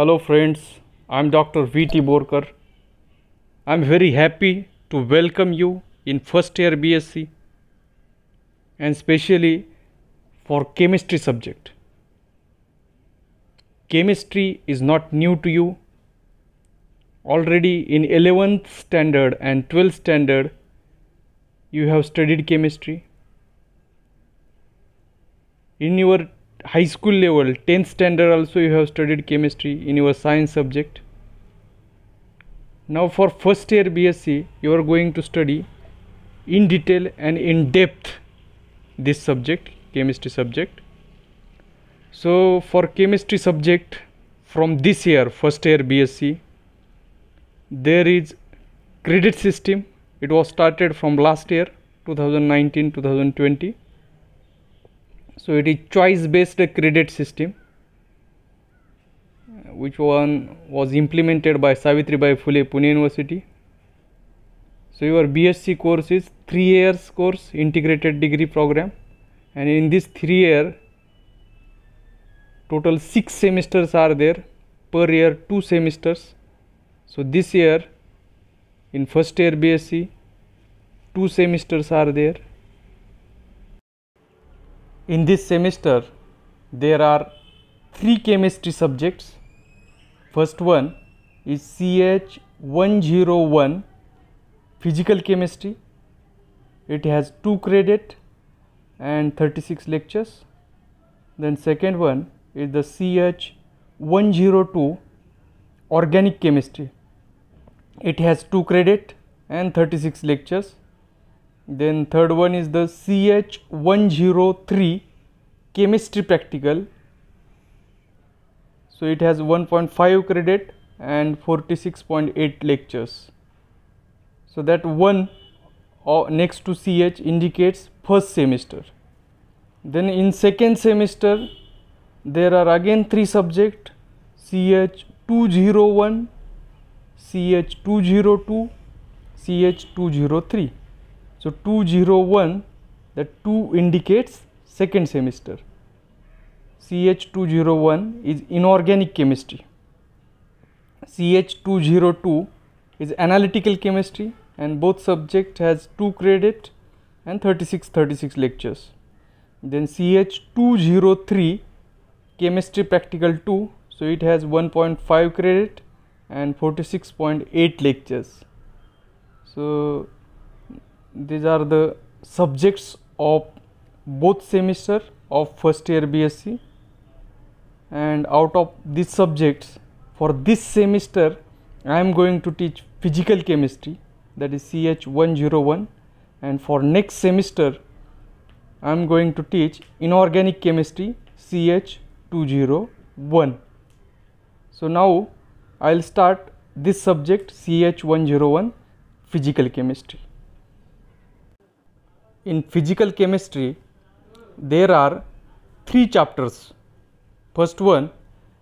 Hello friends, I am Dr. V.T. Borkar. I am very happy to welcome you in first year BSc and specially for chemistry subject. Chemistry is not new to you. Already in 11th standard and 12th standard you have studied chemistry. In your high school level 10th standard also you have studied chemistry in your science subject now for first year bsc you are going to study in detail and in depth this subject chemistry subject so for chemistry subject from this year first year bsc there is credit system it was started from last year 2019 2020 so it is choice based credit system which one was implemented by Savitribai Phule Pune University. So your BSc course is 3 years course integrated degree program and in this 3 year total 6 semesters are there per year 2 semesters. So this year in first year BSc 2 semesters are there in this semester, there are three chemistry subjects. First one is CH101 physical chemistry. It has 2 credit and 36 lectures. Then second one is the CH102 organic chemistry. It has 2 credit and 36 lectures. Then third one is the CH103 chemistry practical. So it has 1.5 credit and 46.8 lectures. So that 1 or uh, next to CH indicates first semester. Then in second semester there are again 3 subject CH201, CH202, CH203. So 201 the 2 indicates second semester. CH201 is inorganic chemistry. CH202 is analytical chemistry and both subject has 2 credit and 36 36 lectures. Then CH203 chemistry practical 2 so it has 1.5 credit and 46.8 lectures. So these are the subjects of both semester of first year BSc and out of these subjects for this semester I am going to teach physical chemistry that is CH 101 and for next semester I am going to teach inorganic chemistry CH 201. So, now I will start this subject CH 101 physical chemistry in physical chemistry there are three chapters. First one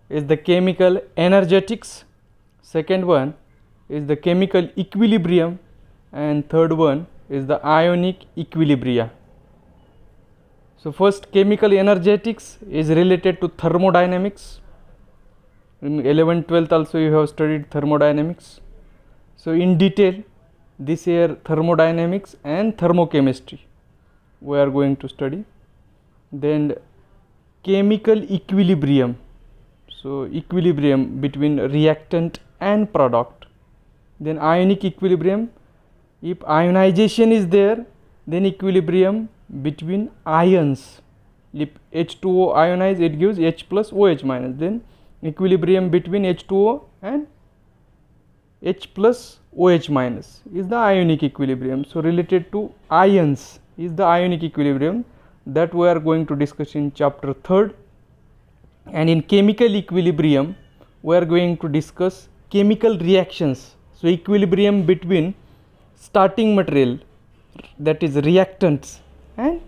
is the chemical energetics, second one is the chemical equilibrium and third one is the ionic equilibria. So, first chemical energetics is related to thermodynamics. In 11, 12th also you have studied thermodynamics. So, in detail this year thermodynamics and thermochemistry we are going to study then chemical equilibrium so equilibrium between reactant and product then ionic equilibrium if ionization is there then equilibrium between ions if H2O ionize it gives H plus OH minus then equilibrium between H2O and H plus OH minus is the ionic equilibrium so related to ions is the ionic equilibrium that we are going to discuss in chapter 3rd and in chemical equilibrium we are going to discuss chemical reactions. So, equilibrium between starting material that is reactants and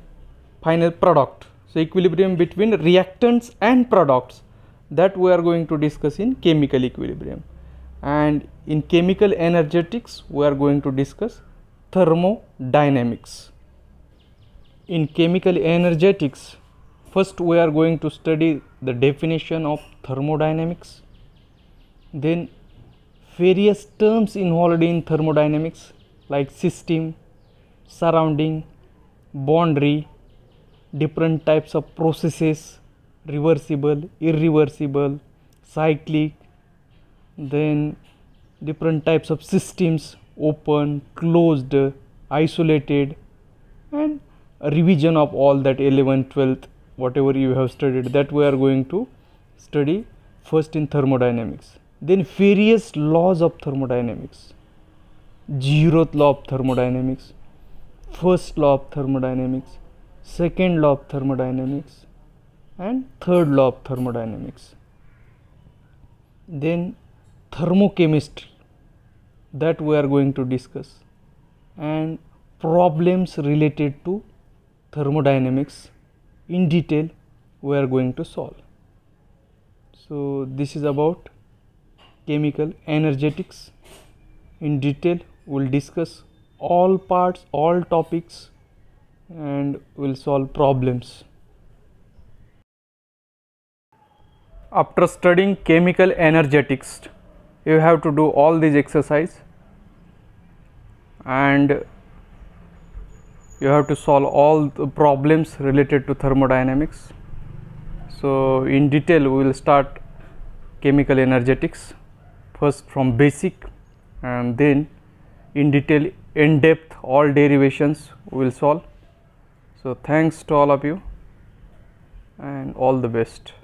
final product. So, equilibrium between reactants and products that we are going to discuss in chemical equilibrium and in chemical energetics we are going to discuss thermodynamics in chemical energetics first we are going to study the definition of thermodynamics then various terms involved in thermodynamics like system surrounding boundary different types of processes reversible irreversible cyclic then different types of systems open closed isolated and revision of all that 11th 12th whatever you have studied that we are going to study first in thermodynamics then various laws of thermodynamics zeroth law of thermodynamics first law of thermodynamics second law of thermodynamics and third law of thermodynamics then thermochemistry that we are going to discuss and problems related to thermodynamics in detail we are going to solve. So, this is about chemical energetics in detail we will discuss all parts all topics and we will solve problems. After studying chemical energetics you have to do all these exercise and you have to solve all the problems related to thermodynamics. So, in detail we will start chemical energetics first from basic and then in detail in depth all derivations we will solve. So, thanks to all of you and all the best.